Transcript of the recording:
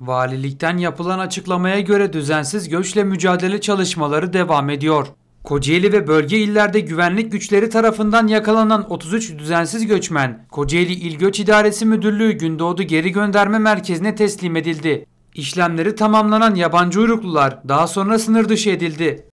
Valilikten yapılan açıklamaya göre düzensiz göçle mücadele çalışmaları devam ediyor. Kocaeli ve bölge illerde güvenlik güçleri tarafından yakalanan 33 düzensiz göçmen, Kocaeli İl Göç İdaresi Müdürlüğü Gündoğdu Geri Gönderme Merkezi'ne teslim edildi. İşlemleri tamamlanan yabancı uyruklular daha sonra sınır dışı edildi.